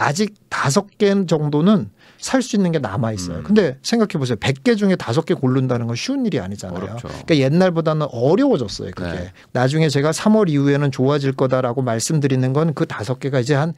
아직 다섯 개 정도는 살 수 있는 게 남아 있어요. 음. 근데 생각해 보세요. 1 0 0개 중에 다섯 개 고른다는 건 쉬운 일이 아니잖아요. 어렵죠. 그렇죠. 그러니까 옛날보다는 어려워졌어요. 그게. 네. 나중에 제가 3월 이후에는 좋아질 거다라고 말씀드리는 건 그 다섯 개가 이제 한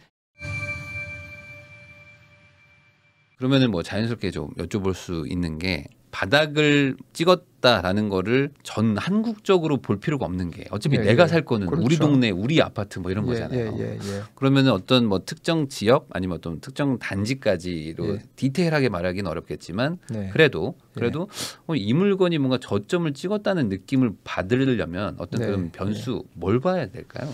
그러면은 뭐 자연스럽게 좀 여쭤볼 수 있는 게 바닥을 찍었 있다라는 거를 전 한국적으로 볼 필요가 없는 게 어차피 예, 예. 내가 살 거는 그렇죠. 우리 동네 우리 아파트 뭐 이런 예, 거잖아요. 예, 그러면 어떤 뭐 특정 지역 아니면 어떤 특정 단지까지로 디테일하게 말하기는 어렵겠지만 네. 그래도 그래도 어, 이 물건이 뭔가 저점을 찍었다는 느낌을 받으려면 어떤 네. 그런 변수 뭘 봐야 될까요?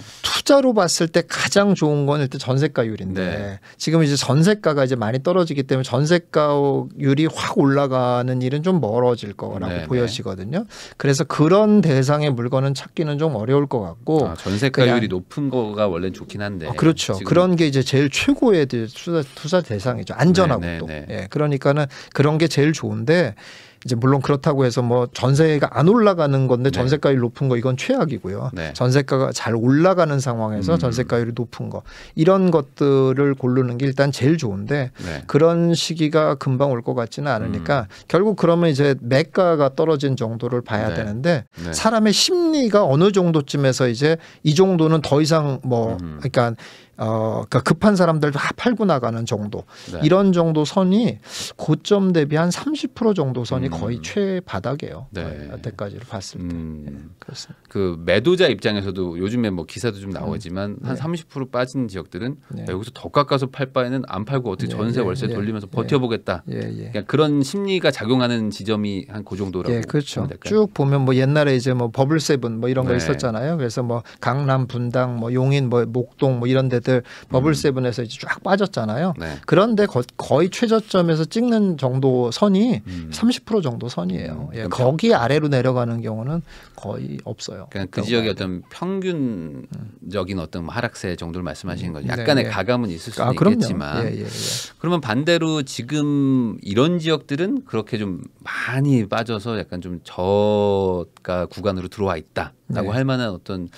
숫자로 봤을 때 가장 좋은 건 일단 전세가율인데 네. 지금 이제 전세가가 이제 많이 떨어지기 때문에 전세가율이 확 올라가는 일은 좀 멀어질 거라고 네. 네. 보여지거든요. 그래서 그런 대상의 물건은 찾기는 좀 어려울 것 같고 아, 전세가율이 높은 거가 원래 좋긴 한데 어, 그렇죠. 그런 게 이제 제일 최고의 투자, 투자 대상이죠. 안전하고 네, 네, 또 예, 그러니까는 그런 게 제일 좋은데 이제 물론 그렇다고 해서 뭐 전세가 안 올라가는 건데 네. 전세가율 네. 높은 거 이건 최악이고요. 네. 전세가가 잘 올라가는 상황에서 음. 전세가율이 높은 거 이런 것들을 고르는 게 일단 제일 좋은데 네. 그런 시기가 금방 올 것 같지는 않으니까 음. 결국 그러면 이제 매가가 떨어진 정도를 봐야 네. 되는데 네. 사람의 심리가 어느 정도쯤에서 이제 이 정도는 더 이상 뭐 음. 그러니까 어, 그러니까 급한 사람들도 다 팔고 나가는 정도 네. 이런 정도 선이 고점 대비 한 30% 정도 선이 음. 거의 최바닥이에요. 네. 여태까지를 봤을 때. 음. 네, 그렇습니다. 그 매도자 입장에서도 요즘에 뭐 기사도 좀 나오지만 음. 한30% 빠진 지역들은 네. 여기서 더 깎아서 팔 바에는 안 팔고 어떻게 네, 전세 월세 네, 돌리면서 버텨보겠다. 예, 예. 그러니까 그런 심리가 작용하는 지점이 한 그 정도라고. 예, 그렇죠. 쭉 보면 뭐 옛날에 이제 뭐 버블 세븐 뭐 이런 거 있었잖아요. 그래서 뭐 강남 분당 뭐 용인 뭐 목동 뭐 이런 데 기들 버블 음. 세븐에서 이제 쫙 빠졌잖아요. 네. 그런데 거, 의 최저점에서 찍는 정도 선이 음. 30% 정도 선이에요. 음. 예, 거기 아래로 내려가는 경우는 거의 없어요. 그 그러그 그러니까 지역의 어떤 평균적인 어떤 뭐 하락세 정도를 말씀하시는 음. 거죠. 네, 약간의 네. 가감은 있을 수는 아, 있겠지만 예, 예, 예. 그러면 반대로 지금 이런 지역들은 그렇게 좀 많이 빠져서 약간 좀 저가 구간으로 들어와 있다라고 네. 할 만한 어떤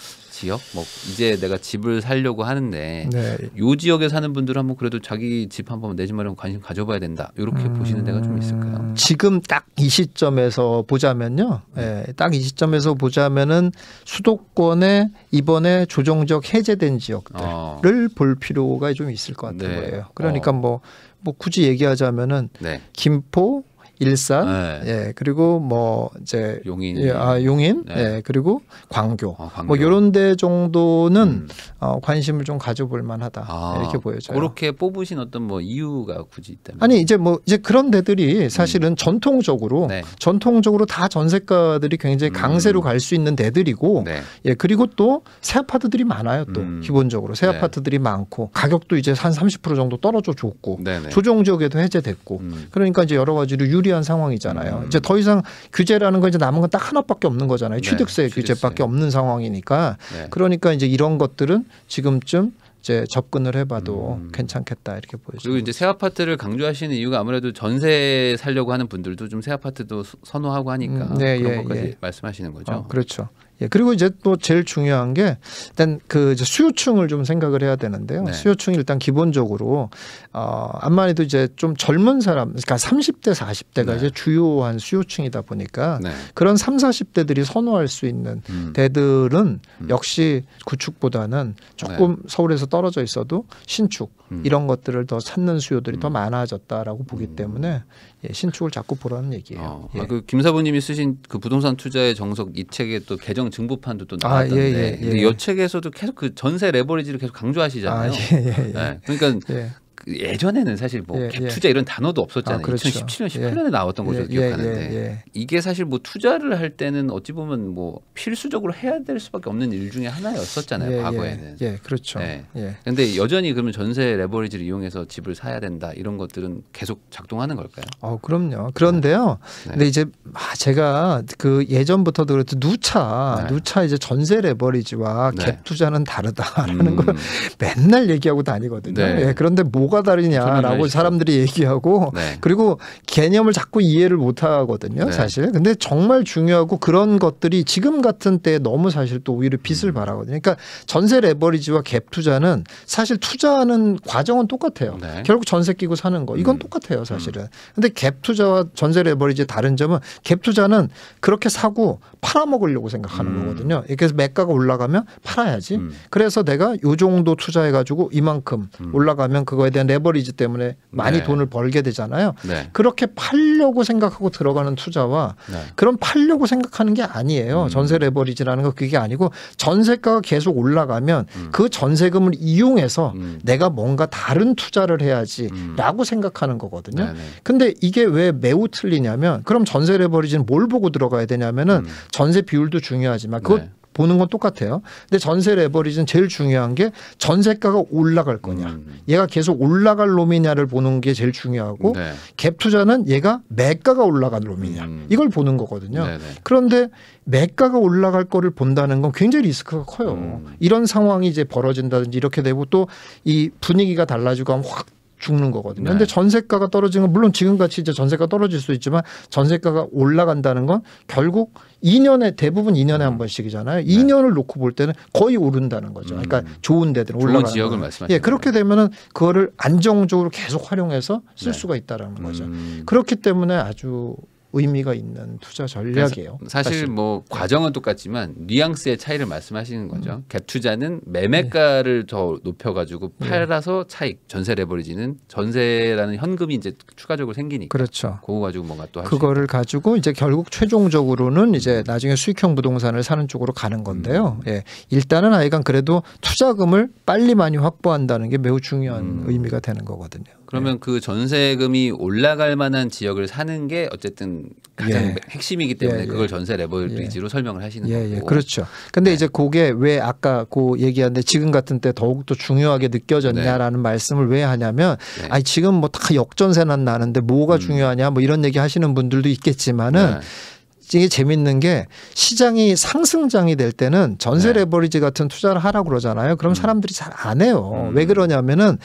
지역 뭐 이제 내가 집을 살려고 하는데 네. 요 지역에 사는 분들은 한번 그래도 자기 집 한번 내집 마련 관심 가져봐야 된다 이렇게 음... 보시는 데가 좀 있을까요? 지금 딱 이 시점에서 보자면요, 예, 네. 예, 딱이 시점에서 보자면은 수도권에 이번에 조정적 해제된 지역들을 어. 볼 필요가 좀 있을 것 같은 네. 거예요. 그러니까 어. 뭐. 뭐 굳이 얘기하자면은 네. 김포, 일산, 네. 예 그리고 뭐 이제 용인, 예, 아 용인, 네. 예 그리고 광교, 아, 광교. 뭐 요런데 정도는 음. 어, 관심을 좀 가져볼 만하다 아, 이렇게 보여져요. 그렇게 뽑으신 어떤 뭐 이유가 굳이 있다면? 아니 이제 뭐 이제 그런 데들이 사실은 음. 전통적으로 네. 전통적으로 다 전세가들이 굉장히 강세로 음. 갈수 있는 데들이고, 네. 예 그리고 또 새 아파트들이 많아요 또 음. 기본적으로 새 네. 아파트들이 많고 가격도 이제 한 30% 정도 떨어져 줬고 네, 조정 지역에도 해제됐고 음. 그러니까 이제 여러 가지로 유리 준비한 상황이잖아요. 음. 이제 더 이상 규제라는 건 이제 남은 건 딱 하나밖에 없는 거잖아요. 네, 취득세, 네. 취득세 규제밖에 없는 상황이니까 네. 그러니까 이제 이런 것들은 지금쯤 이제 접근을 해봐도 음. 괜찮겠다 이렇게 보여요. 그리고 이제 새 아파트를 강조하시는 이유가 아무래도 전세 살려고 하는 분들도 좀새 아파트도 선호하고 하니까 음, 네, 그런 예, 것까지 예. 말씀하시는 거죠. 어, 그렇죠. 예, 그리고 이제 또 제일 중요한 게 일단 그 수요층을 좀 생각을 해야 되는데요. 네. 수요층이 일단 기본적으로 어 암만 해도 이제 좀 젊은 사람 그러니까 30대 40대가 네. 이제 주요한 수요층이다 보니까 네. 그런 3, 40대들이 선호할 수 있는 음. 대들은 음. 역시 구축보다는 조금 네. 서울에서 떨어져 있어도 신축 음. 이런 것들을 더 찾는 수요들이 더 음. 많아졌다라고 보기 음. 때문에 예, 신축을 자꾸 보라는 얘기예요. 어. 아, 예. 아, 그 김사부님이 쓰신 그 부동산 투자의 정석 이 책에 또 개정 부동산 뭐 증부판도 또 아, 나왔던데 아, 예, 예, 예. 근 책에서도 계속 그 전세 레버리지를 계속 강조하시잖아요. 아, 예, 예, 예. 네. 그러니까 예. 예전에는 사실 뭐갭 예, 예. 투자 이런 단어도 없었잖아요. 아, 그렇죠. 2017년 18년에 예. 나왔던 거죠 기억하는데 이게 사실 뭐 투자를 할 때는 어찌 보면 뭐 필수적으로 해야 될 수밖에 없는 일 중에 하나였었잖아요. 과거에는. 예, 그렇죠. 예. 근데 여전히 그러면 전세 레버리지를 이용해서 집을 사야 된다 이런 것들은 계속 작동하는 걸까요? 어, 그럼요. 그런데요. 네. 네. 근데 이제 아, 제가 그 예전부터도 그랬듯 누차 네. 누차 이제 전세 레버리지와 네. 갭 투자는 다르다라는 음. 걸 맨날 얘기하고 다니거든요. 네. 예, 그런데 뭐 뭐가 다르냐라고 사람들이 얘기하고 네. 그리고 개념을 자꾸 이해를 못 하거든요, 네. 사실. 근데 정말 중요하고 그런 것들이 지금 같은 때에 너무 사실 또 오히려 빚을 발하거든요. 음. 그러니까 전세 레버리지와 갭 투자는 사실 투자하는 과정은 똑같아요. 네. 결국 전세 끼고 사는 거. 이건 음. 똑같아요, 사실은. 음. 근데 갭 투자와 전세 레버리지의 다른 점은 갭 투자는 그렇게 사고 팔아먹으려고 생각하는 음. 거거든요. 이렇게 해서 매가가 올라가면 팔아야지. 음. 그래서 내가 요 정도 투자해 가지고 이만큼 올라가면 그거에 대한 대 레버리지 때문에 많이 네. 돈을 벌게 되잖아요. 네. 그렇게 팔려고 생각하고 들어가는 투자와 네. 그런 팔려고 생각하는 게 아니에요. 음. 전세 레버리지라는 거 그게 아니고 전세가가 계속 올라가면 음. 그 전세금을 이용해서 음. 내가 뭔가 다른 투자를 해야지라고 음. 생각하는 거거든요. 네네. 네. 근데 이게 왜 매우 틀리냐면 그럼 전세 레버리지는 뭘 보고 들어가야 되냐면은 음. 전세 비율도 중요하지만 그것 보는 건 똑같아요. 근데 전세 레버리지는 제일 중요한 게 전세가가 올라갈 거냐. 음. 얘가 계속 올라갈 놈이냐를 보는 게 제일 중요하고 네. 갭 투자는 얘가 매가가 올라간 놈이냐. 음. 이걸 보는 거거든요. 네네. 네. 그런데 매가가 올라갈 거를 본다는 건 굉장히 리스크가 커요. 음. 이런 상황이 이제 벌어진다든지 이렇게 되고 또 이 분위기가 달라지고 하면 확 죽는 거거든요. 그런데 네. 전세가가 떨어지는 건 물론 지금같이 이제 전세가 떨어질 수 있지만 전세가가 올라간다는 건 결국 2년에 대부분 2년에 음. 한 번씩이잖아요. 2년을 놓고 볼 때는 거의 오른다는 거죠. 그러니까 음. 좋은 데들 올라가는 좋은 지역을 말씀하시는 예, 그렇게 되면은 그거를 안정적으로 계속 활용해서 쓸 네. 수가 있다라는 거죠. 음. 그렇기 때문에 아주 의미가 있는 투자 전략이에요. 사실, 사실, 뭐 과정은 똑같지만 뉘앙스의 차이를 말씀하시는 거죠. 음. 갭 투자는 매매가를 네. 더 높여가지고 네. 팔아서 차익 전세 레버리지는 전세라는 현금이 이제 추가적으로 생기니까 그렇죠. 그거 가지고 뭔가 또 그거를 가지고 이제 결국 최종적으로는 이제 나중에 수익형 부동산을 사는 쪽으로 가는 건데요. 음. 예, 일단은 아이가 그래도 투자금을 빨리 많이 확보한다는 게 매우 중요한 음. 의미가 되는 거거든요. 그러면 네. 그 전세금이 올라갈 만한 지역을 사는 게 어쨌든 가장 예. 핵심이기 때문에 예, 예. 그걸 전세 레버리지로 예. 설명을 하시는 예, 거고. 그렇죠. 근데 네. 이제 그게 왜 아까 그 얘기하는데 지금 같은 때 더욱 더 중요하게 느껴졌냐라는 네. 말씀을 왜 하냐면 네. 아니 지금 뭐 다 역전세난 나는데 뭐가 음. 중요하냐 뭐 이런 얘기 하시는 분들도 있겠지만은 네. 이게 재밌는 게 시장이 상승장이 될 때는 전세 네. 레버리지 같은 투자를 하라고 그러잖아요. 그럼 음. 사람들이 잘 안 해요. 왜 음. 그러냐면은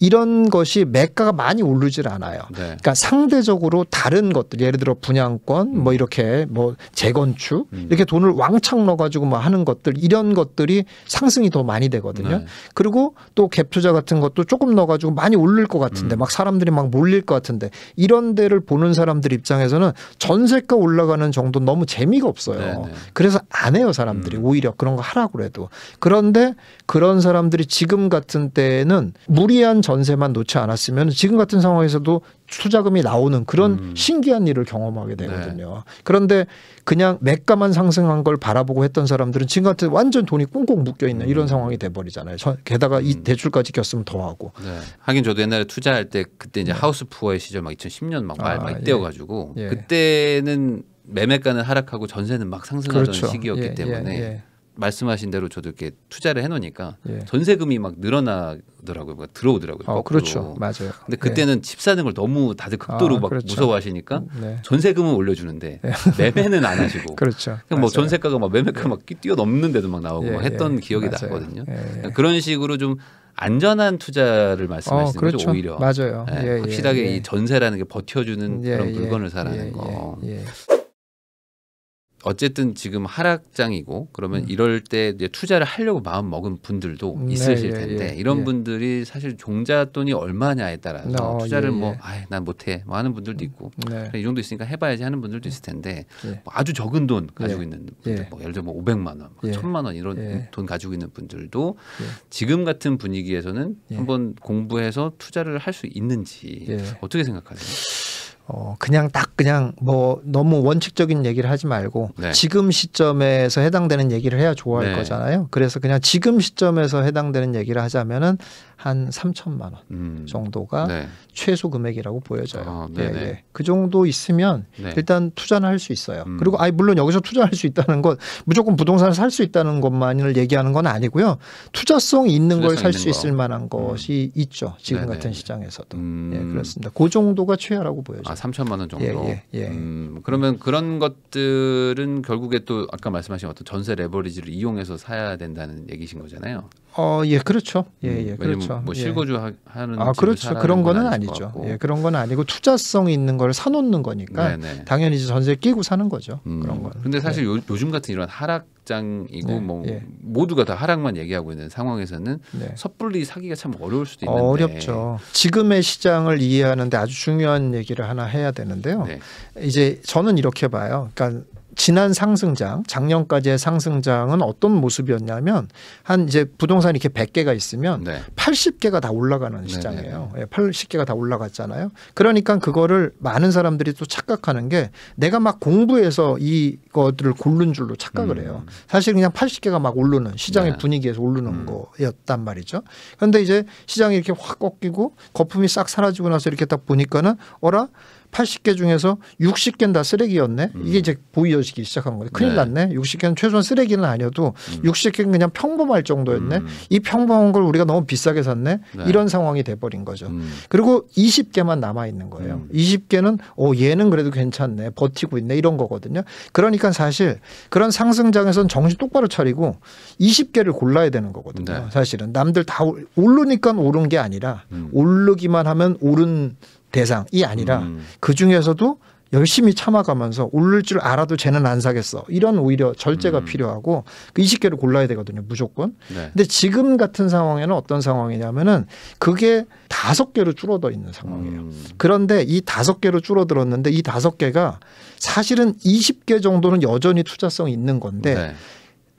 이런 것이 매가가 많이 오르질 않아요. 네. 그러니까 상대적으로 다른 것들 예를 들어 분양권 음. 뭐 이렇게 뭐 재건축 음. 이렇게 돈을 왕창 넣어가지고 뭐 하는 것들 이런 것들이 상승이 더 많이 되거든요. 네. 그리고 또 갭투자 같은 것도 조금 넣어가지고 많이 올릴 것 같은데 음. 막 사람들이 막 몰릴 것 같은데 이런 데를 보는 사람들 입장에서는 전세가 올라가는 정도 너무 재미가 없어요. 네, 네. 그래서 안 해요 사람들이 음. 오히려 그런 거 하라고 그래도 그런데 그런 사람들이 지금 같은 때에는 무리한 전세만 놓지 않았으면 지금 같은 상황에서도 투자금이 나오는 그런 음. 신기한 일을 경험하게 되거든요. 네. 그런데 그냥 매가만 상승한 걸 바라보고 했던 사람들은 지금 같은 완전 돈이 꽁꽁 묶여 있는 음. 이런 상황이 돼 버리잖아요. 게다가 이 음. 대출까지 꼈으면 더하고. 네. 하긴 저도 옛날에 투자할 때 그때 이제 네. 하우스 푸어의 시절 막 2010년 막, 아, 막 예. 이때여 가지고 예. 그때는 매매가는 하락하고 전세는 막 상승하던 그렇죠. 시기였기 예, 예 때문에 예, 말씀하신 대로 저도 이렇게 투자를 해놓으니까 예. 전세금이 막 늘어나더라고요. 막 들어오더라고요. 어, 그렇죠. 맞아요. 근데 그때는 예. 집 사는 걸 너무 다들 극도로 아, 막 그렇죠. 무서워하시니까 네. 전세금은 올려주는데 네. 매매는 안 하시고. 그렇죠. 그러니까 뭐 전세가가 막 매매가 막 뛰어넘는데도 막 나오고 예, 막 예. 했던 기억이 맞아요. 나거든요. 예, 예. 그러니까 그런 식으로 좀 안전한 투자를 말씀하시는 어, 그렇죠. 거죠 오히려 맞아요. 예, 확실하게 이 전세라는 게 버텨주는 그런 물건을 사라는 거. 예, 어쨌든 지금 하락장이고 그러면 음. 이럴 때 이제 투자를 하려고 마음 먹은 분들도 음, 있으실 네, 예, 텐데 예, 예. 이런 예. 분들이 사실 종잣돈이 얼마냐에 따라서 어, 투자를 예, 뭐 예. 아이 난 못해 뭐 하는 분들도 있고 음, 네. 이 정도 있으니까 해봐야지 하는 분들도 있을 텐데 뭐 아주 적은 돈 가지고 있는 분들 뭐 예를 들어 뭐 500만 원, 뭐 예. 1000만 원 이런 돈 가지고 있는 분들도 지금 같은 분위기에서는 한번 공부해서 투자를 할 수 있는지 어떻게 생각하세요? 어 그냥 딱 그냥 뭐 너무 원칙적인 얘기를 하지 말고 네. 지금 시점에서 해당되는 얘기를 해야 좋아할 네. 거잖아요. 그래서 그냥 지금 시점에서 해당되는 얘기를 하자면은 한 3천만 원 음. 정도가 네. 최소 금액이라고 보여져요. 아, 예, 예. 그 정도 있으면 네. 일단 투자는 할 수 있어요. 음. 그리고 아이 물론 여기서 투자할 수 있다는 건 무조건 부동산을 살 수 있다는 것만을 얘기하는 건 아니고요. 투자성 있는 걸 살 수 있을 만한 것이 음. 있죠. 지금 네네. 같은 시장에서도. 예, 음. 그렇습니다. 그 정도가 최하라고 보여져요. 아, 삼천만 원 정도. 예, 예, 예. 음, 그러면 그런 것들은 결국에 또 아까 말씀하신 어떤 전세 레버리지를 이용해서 사야 된다는 얘기신 거잖아요. 어, 예, 그렇죠. 예, 음, 예, 그렇죠. 뭐 예. 실거주 예. 하는 아, 그렇죠. 그런 거는 아니죠. 예, 그런 건 아니고 투자성 있는 걸 사놓는 거니까 네네. 네. 당연히 이제 전세 끼고 사는 거죠. 음. 그런 건. 근데 사실 네. 요, 즘 같은 이런 하락장이고 네. 뭐 예. 모두가 다 하락만 얘기하고 있는 상황에서는 네. 섣불리 사기가 참 어려울 수도 있는데 어렵죠. 지금의 시장을 이해하는데 아주 중요한 얘기를 하나 해야 되는데요. 네. 이제 저는 이렇게 봐요. 그러니까 지난 상승장, 작년까지의 상승장은 어떤 모습이었냐면 한 이제 부동산이 이렇게 100개가 있으면 네. 80개가 다 올라가는 네, 네, 시장이에요. 네, 네, 예, 80개가 다 올라갔잖아요. 그러니까 그거를 많은 사람들이 또 착각하는 게 내가 막 공부해서 이것들을 고른 줄로 착각을 음. 해요. 음. 사실 그냥 80개가 막 오르는 시장의 네. 분위기에서 오르는 음. 거였단 말이죠. 그런데 이제 시장이 이렇게 확 꺾이고 거품이 싹 사라지고 나서 이렇게 딱 보니까는 어라 80개 중에서 60개는 다 쓰레기였네. 음. 이게 이제 보이어지기 시작한 거예요. 큰일 네. 났네. 60개는 최소한 쓰레기는 아니어도 음. 60개는 그냥 평범할 정도였네. 음. 이 평범한 걸 우리가 너무 비싸게 샀네. 네. 이런 상황이 돼버린 거죠. 음. 그리고 20개만 남아 있는 거예요. 20개는 음. 오 어, 얘는 그래도 괜찮네. 버티고 있네. 이런 거거든요. 그러니까 사실 그런 상승장에선 정신 똑바로 차리고 20개를 골라야 되는 거거든요. 네. 사실은 남들 다 오르니까 오른 게 아니라 음. 오르기만 하면 오른 대상이 아니라 음. 그 중에서도 열심히 참아가면서 울를줄 알아도 쟤는 안 사겠어. 이런 오히려 절제가 음. 필요하고 그 20개를 골라야 되거든요. 무조건. 네. 근데 지금 같은 상황에는 어떤 상황이냐면은 그게 다섯 개로 줄어들어 있는 상황이에요. 음. 그런데 이 다섯 개로 줄어들었는데 이 다섯 개가 사실은 20개 정도는 여전히 투자성이 있는 건데 네.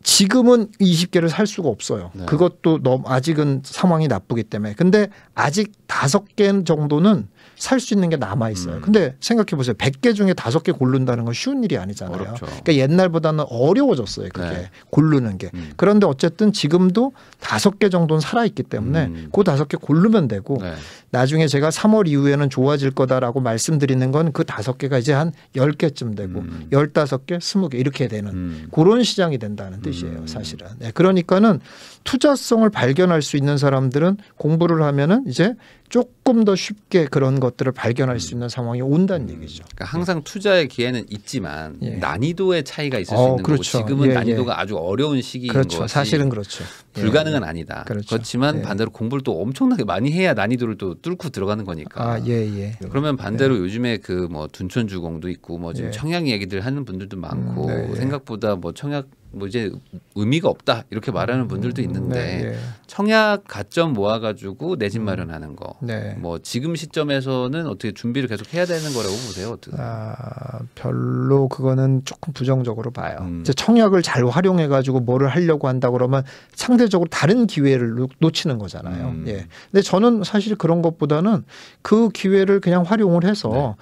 지금은 20개를 살 수가 없어요. 네. 그것도 너무 아직은 상황이 나쁘기 때문에. 근데 아직 다섯 개 정도는 살수 있는 게 남아 있어요. 음. 근데 생각해 보세요. 100개 중에 5개 고른다는 건 쉬운 일이 아니잖아요. 어렵죠. 그렇죠. 그러니까 옛날보다는 어려워졌어요. 그게 네. 고르는 게. 음. 그런데 어쨌든 지금도 5개 정도는 살아 있기 때문에 음. 그 5개 고르면 되고 네. 나중에 제가 3월 이후에는 좋아질 거다라고 말씀드리는 건 그 5개가 이제 한 10개쯤 되고 음. 15개, 20개 이렇게 되는 음. 그런 시장이 된다는 뜻이에요, 음. 사실은. 네. 그러니까는 투자성을 발견할 수 있는 사람들은 공부를 하면은 이제 조금 더 쉽게 그런 것 것들을 발견할 수 음. 있는 상황이 온다는 음. 얘기죠. 그러니까 항상 투자의 기회는 있지만 예. 난이도의 차이가 있을 어, 수 있는 그렇죠. 거고 지금은 예, 예, 난이도가 아주 어려운 시기인 그렇죠. 거지. 사실은 그렇죠. 예. 불가능은 아니다. 그렇죠. 그렇지만 예. 반대로 공부를 또 엄청나게 많이 해야 난이도를 또 뚫고 들어가는 거니까. 아, 예, 예. 그러면 반대로 요즘에 그뭐 둔촌 주공도 있고 뭐 지금 청약 얘기들 하는 분들도 많고 음, 네, 생각보다 뭐 청약 뭐 이제 의미가 없다 이렇게 말하는 음, 분들도 있는데 네, 네. 청약 가점 모아가지고 내 집 마련하는 거, 네. 뭐 지금 시점에서는 어떻게 준비를 계속 해야 되는 거라고 보세요? 어떻게? 아 별로 그거는 조금 부정적으로 봐요. 음. 이제 청약을 잘 활용해가지고 뭐를 하려고 한다 그러면 상대적으로 다른 기회를 놓치는 거잖아요. 음. 예. 근데 저는 사실 그런 것보다는 그 기회를 그냥 활용을 해서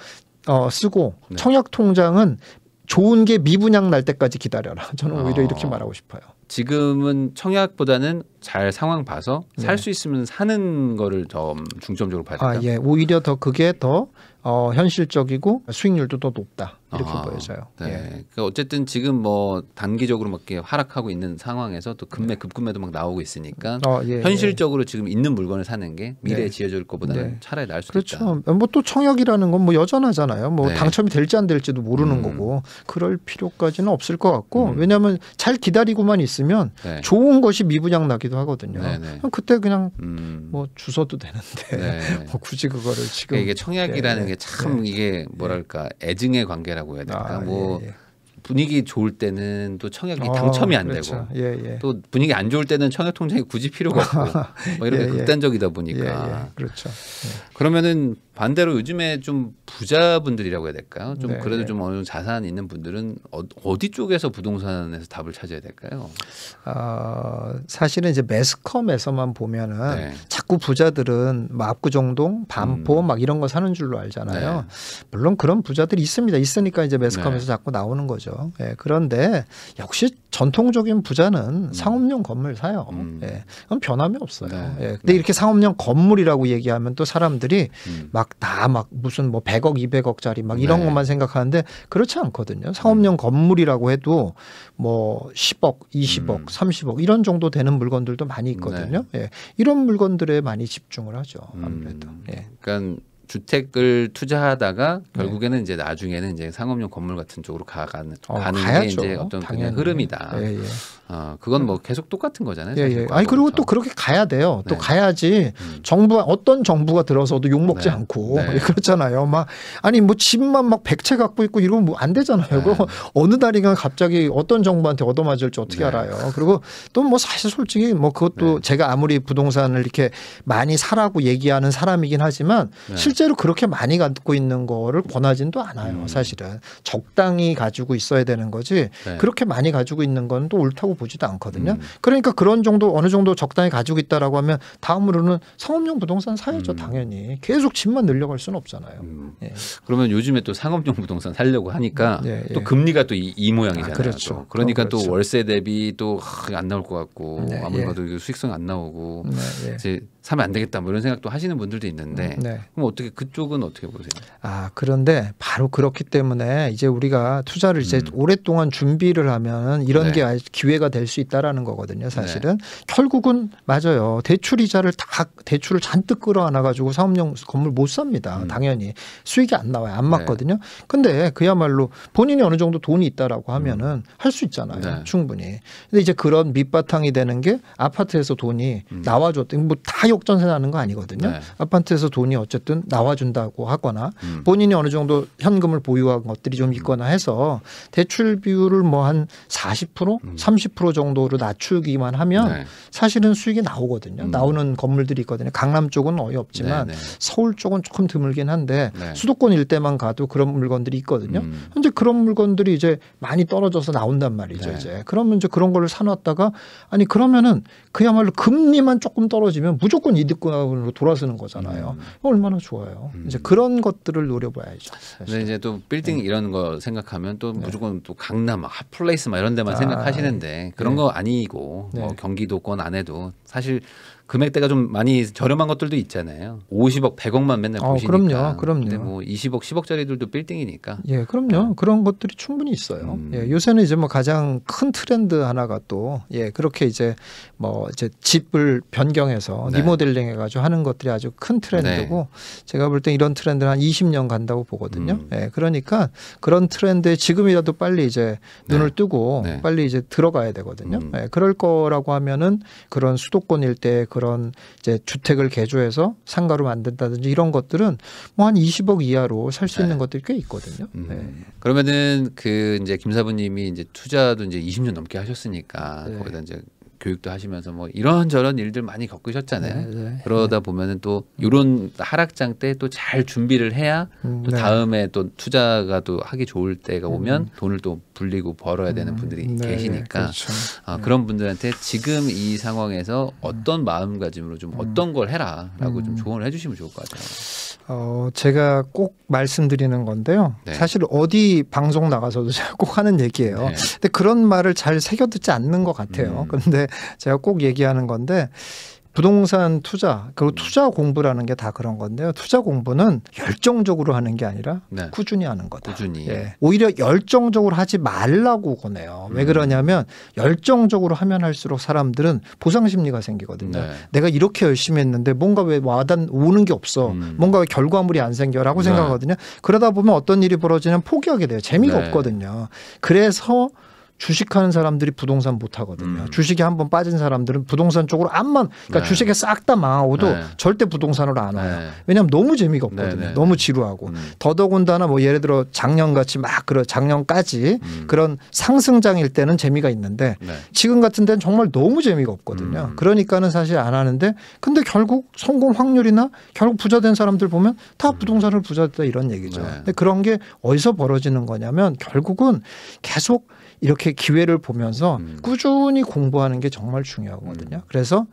네. 어, 쓰고 네. 청약 통장은 좋은 게 미분양 날 때까지 기다려라. 저는 오히려 어. 이렇게 아. 말하고 싶어요. 지금은 청약보다는 잘 상황 봐서 살수 네. 있으면 사는 거를 더 중점적으로 봐야 된다. 아, 예. 오히려 더 그게 더 어, 현실적이고 수익률도 더 높다. 이렇게 아, 보여져요. 네. 예. 그 어쨌든 지금 뭐 단기적으로 막 이렇게 하락하고 있는 상황에서 또 금매 네. 급금매도 막 나오고 있으니까 어, 예, 예. 현실적으로 예. 지금 있는 물건을 사는 게 미래에 네. 지어질 것보다는 네. 차라리 나을 수 그렇죠. 있다. 그렇죠. 뭐 뭐또 청약이라는 건 뭐 여전하잖아요. 뭐 네. 당첨이 될지 안 될지도 모르는 음. 거고 그럴 필요까지는 없을 것 같고 음. 왜냐하면 잘 기다리고만 있으면 네. 좋은 것이 미분양 나기도 하거든요. 네, 그럼 그때 그냥 음. 뭐 주워도 되는데 뭐 굳이 그거를 지금 그러니까 이게 청약이라는 게 참 이게 뭐랄까 애증의 관계 관계라고 해야 될까? 아, 뭐 예, 예. 분위기 좋을 때는 또 청약이 어, 당첨이 안 그렇죠. 되고 예, 예. 또 분위기 안 좋을 때는 청약 통장이 굳이 필요가 없고 뭐 이런 게 예, 예. 극단적이다 보니까 그렇죠. 그러면은 반대로 요즘에 좀 부자분들이라고 해야 될까요? 좀 네. 그래도 좀 어느 자산 있는 분들은 어, 디 쪽에서 부동산에서 답을 찾아야 될까요? 어, 사실은 이제 매스컴에서만 보면은 네. 자꾸 부자들은 뭐 압구정동, 반포 음. 막 이런 거 사는 줄로 알잖아요. 네. 물론 그런 부자들이 있습니다. 있으니까 이제 매스컴에서 네. 자꾸 나오는 거죠. 예, 그런데 역시 전통적인 부자는 음. 상업용 건물 사요. 음. 예, 그건 변함이 없어요. 네. 예, 근데 네. 이렇게 상업용 건물이라고 얘기하면 또 사람들이 음. 막막 다막 막 무슨 뭐 100억, 200억짜리 막 이런 네. 것만 생각하는데 그렇지 않거든요. 상업용 네. 건물이라고 해도 뭐 10억, 20억, 음. 30억 이런 정도 되는 물건들도 많이 있거든요. 네. 예. 이런 물건들에 많이 집중을 하죠. 음. 아무래도. 음. 예. 그러니까 주택을 투자하다가 네. 결국에는 네. 이제 나중에는 이제 상업용 건물 같은 쪽으로 가가는 어, 가는 가야죠. 게 이제 어떤 당연히. 흐름이다. 예, 예. 어, 그건 뭐 음. 계속 똑같은 거잖아요. 예, 예. 아니 그리고 또 그렇게 가야 돼요. 네. 또 가야지 음. 정부 어떤 정부가 들어서도 욕 먹지 네. 않고 네. 그렇잖아요. 막 아니 뭐 집만 막 백채 갖고 있고 이러면 뭐 안 되잖아요. 네. 그거 어느 날인가 갑자기 어떤 정부한테 얻어맞을지 어떻게 알아요. 그리고 또 뭐 사실 솔직히 뭐 그것도 제가 아무리 부동산을 이렇게 많이 사라고 얘기하는 사람이긴 하지만 실제 실제로 그렇게 많이 갖고 있는 거를 권하진도 않아요. 음. 사실은 적당히 가지고 있어야 되는 거지 네. 그렇게 많이 가지고 있는 건 또 옳다고 보지도 않거든요. 음. 그러니까 그런 정도 어느 정도 적당히 가지고 있다라고 하면 다음으로는 상업용 부동산 사야죠. 음. 당연히 계속 집만 늘려갈 수는 없잖아요. 음. 예. 그러면 요즘에 또 상업용 부동산 살려고 하니까 예, 예. 또 예. 금리가 또이 이 아, 모양이잖아요. 아, 그렇죠. 또. 그러니까 어, 그렇죠. 또 월세 대비 또 안 나올 것 같고 네, 아무래도 예. 수익성 안 나오고 네, 예. 이제 사면 안 되겠다 뭐 이런 생각도 하시는 분들도 있는데 음, 네. 그럼 어떻게 그쪽은 어떻게 보세요? 아 그런데 바로 그렇기 때문에 이제 우리가 투자를 이제 음. 오랫동안 준비를 하면 이런 네. 게 기회가 될 수 있다라는 거거든요. 사실은 네. 결국은 맞아요. 대출 이자를 다 대출을 잔뜩 끌어안아 가지고 사업용 건물 못 삽니다. 음. 당연히 수익이 안 나와요. 안 네. 맞거든요. 근데 그야말로 본인이 어느 정도 돈이 있다라고 하면은 음. 할수 있잖아요. 네. 충분히. 근데 이제 그런 밑바탕이 되는 게 아파트에서 돈이 음. 나와줬던 뭐다 추억 전세 나는 거 아니거든요. 네. 아파트에서 돈이 어쨌든 나와준다고 하거나 음. 본인이 어느 정도 현금을 보유한 것들이 좀 음. 있거나 해서 대출 비율을 뭐 한 40% 음. 30% 정도로 낮추기만 하면 네. 사실은 수익이 나오거든요. 음. 나오는 건물들이 있거든요. 강남 쪽은 어이 없지만 네, 네, 서울 쪽은 조금 드물긴 한데 네. 수도권 일대만 가도 그런 물건들이 있거든요. 음. 현재 그런 물건들이 이제 많이 떨어져서 나온단 말이죠. 네. 이제 그러면 이제 그런 걸를 사놨다가 아니 그러면은 그야말로 금리만 조금 떨어지면 무조건 무조건 이득권으로 돌아서는 거잖아요. 음. 얼마나 좋아요. 음. 이제 그런 것들을 노려봐야죠. 사 근데 이제 또 빌딩 네. 이런 거 생각하면 또 네. 무조건 또 강남 핫플레이스 막 이런 데만 아, 생각하시는데 그런 네. 거 아니고 뭐 네. 경기도권 안에도 사실 금액대가 좀 많이 저렴한 것들도 있잖아요. 50억, 100억만 맨날 어, 보시니까. 그럼요, 그럼요. 근데 뭐 20억, 10억짜리들도 빌딩이니까. 예, 그럼요. 네. 그런 것들이 충분히 있어요. 음. 예, 요새는 이제 뭐 가장 큰 트렌드 하나가 또 예, 그렇게 이제 뭐 이제 집을 변경해서 네. 리모델링 해가지고 하는 것들이 아주 큰 트렌드고 네. 제가 볼 때 이런 트렌드는 한 20년 간다고 보거든요. 음. 예, 그러니까 그런 트렌드에 지금이라도 빨리 이제 네. 눈을 뜨고 네. 빨리 이제 들어가야 되거든요. 음. 예, 그럴 거라고 하면은 그런 수도권 일때그 그런 이제 주택을 개조해서 상가로 만든다든지 이런 것들은 뭐 한 20억 이하로 살수 네. 있는 네. 것들이 꽤 있거든요. 음. 네. 그러면은 그 이제 김 사부님이 이제 투자도 이제 20년 넘게 하셨으니까 네. 거기다 이제 교육도 하시면서 뭐 이런저런 일들 많이 겪으셨잖아요. 네, 네, 그러다 네. 보면은 또 이런 하락장 때 또 잘 준비를 해야 음, 또 네. 다음에 또 투자가 또 하기 좋을 때가 오면 음. 돈을 또 불리고 벌어야 되는 음, 분들이 음, 계시니까 그렇죠. 아, 음. 그런 분들한테 지금 이 상황에서 어떤 마음가짐으로 좀 음. 어떤 걸 해라라고 좀 조언을 해주시면 좋을 것 같아요. 어, 제가 꼭 말씀드리는 건데요. 네. 사실 어디 방송 나가서도 제가 꼭 하는 얘기예요. 네. 근데 그런 말을 잘 새겨 듣지 않는 것 같아요. 음. 그런데 제가 꼭 얘기하는 건데 부동산 투자 그리고 음. 투자 공부라는 게 다 그런 건데요. 투자 공부는 열정적으로 하는 게 아니라 네. 꾸준히 하는 거다. 꾸준히. 예. 오히려 열정적으로 하지 말라고 권해요. 음. 왜 그러냐면 열정적으로 하면 할수록 사람들은 보상 심리가 생기거든요. 네. 내가 이렇게 열심히 했는데 뭔가 왜 와단 오는 게 없어. 음. 뭔가 왜 결과물이 안 생겨라고 네. 생각하거든요. 그러다 보면 어떤 일이 벌어지면 냐 포기하게 돼요. 재미가 네. 없거든요. 그래서 주식하는 사람들이 부동산 못 하거든요. 음. 주식에 한 번 빠진 사람들은 부동산 쪽으로 암만 그러니까 네. 주식에 싹 다 망하고도 네. 절대 부동산으로 안 와요. 네. 왜냐하면 너무 재미가 없거든요. 네, 네. 너무 지루하고 음. 더더군다나 뭐 예를 들어 작년같이 막 그런 작년까지 음. 그런 상승장일 때는 재미가 있는데 네. 지금 같은 데는 정말 너무 재미가 없거든요. 음. 그러니까는 사실 안 하는데 근데 결국 성공 확률이나 결국 부자 된 사람들 보면 다 음. 부동산을 부자 됐다 이런 얘기죠. 근데 그런 게 어디서 벌어지는 거냐면 결국은 계속 이렇게 기회를 보면서 음. 꾸준히 공부하는 게 정말 중요하거든요. 음. 그래서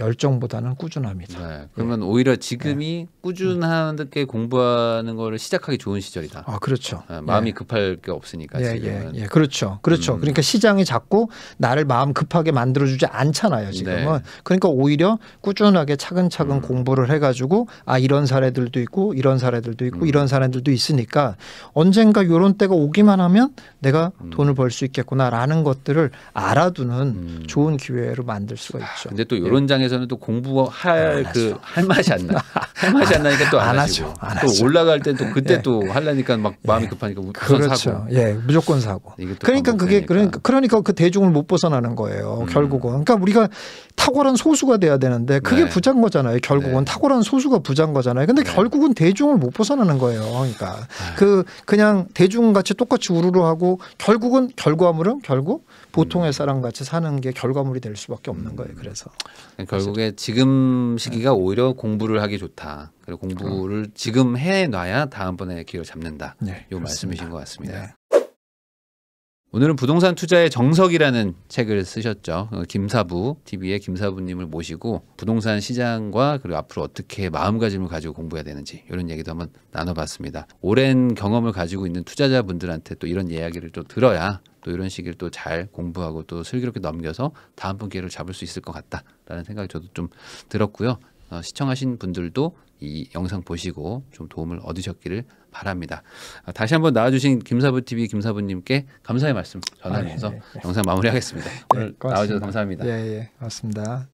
열정보다는 꾸준합니다. 네, 그러면 네. 오히려 지금이 네. 꾸준하게 공부하는 것을 시작하기 좋은 시절이다. 아 그렇죠. 네, 마음이 예. 급할 게 없으니까 예, 지금은. 예, 예, 그렇죠, 그렇죠. 음. 그러니까 시장이 자꾸 나를 마음 급하게 만들어주지 않잖아요. 네. 지금은 그러니까 오히려 꾸준하게 차근차근 음. 공부를 해가지고 아 이런 사례들도 있고 이런 사례들도 있고 음. 이런 사례들도 있으니까 언젠가 이런 때가 오기만 하면 내가 음. 돈을 벌 수 있겠구나라는 것들을 알아두는 음. 좋은 기회로 만들 수가 있죠. 아, 근데 또 이런 장 입장에서는 또 공부할 그 할 맛이 안 나. 할 맛이 안 나니까 또안 안 하시고 안또 하죠. 올라갈 땐또 그때 예. 또 하려니까 막 마음이 예. 급하니까 우선 그렇죠. 사고. 예, 무조건 사고. 그러니까 그게 그러니까 그러니까 그 대중을 못 벗어나는 거예요. 음. 결국은. 그러니까 우리가 탁월한 소수가 돼야 되는데 그게 네. 부자인 거잖아요. 결국은 네. 탁월한 소수가 부자인 거잖아요. 근데 네. 결국은 대중을 못 벗어나는 거예요. 그러니까 아. 그 그냥 대중 같이 똑같이 우르르 하고 결국은 결과물은 결국 보통의 사람같이 사는 게 결과물이 될 수밖에 없는 음. 거예요. 그래서 그러니까 결국에 지금 시기가 네. 오히려 공부를 하기 좋다. 그리고 공부를 어. 지금 해놔야 다음번에 기회를 잡는다. 네, 요 말씀이신 것 같습니다. 네. 오늘은 부동산 투자의 정석이라는 책을 쓰셨죠. 어, 김사부 TV의 김사부님을 모시고 부동산 시장과 그리고 앞으로 어떻게 마음가짐을 가지고 공부해야 되는지 이런 얘기도 한번 나눠봤습니다. 오랜 경험을 가지고 있는 투자자분들한테 또 이런 이야기를 또 들어야 또 이런 시기를 또잘 공부하고 또 슬기롭게 넘겨서 다음 번 기회를 잡을 수 있을 것 같다라는 생각이 저도 좀 들었고요. 어, 시청하신 분들도 이 영상 보시고 좀 도움을 얻으셨기를 바랍니다. 아, 다시 한번 나와주신 김사부 TV 김사부님께 감사의 말씀 아, 네, 전하면서 아, 네, 네, 영상 마무리하겠습니다. 네, 오늘 나와주셔서 감사합니다. 예, 예, 맞습니다.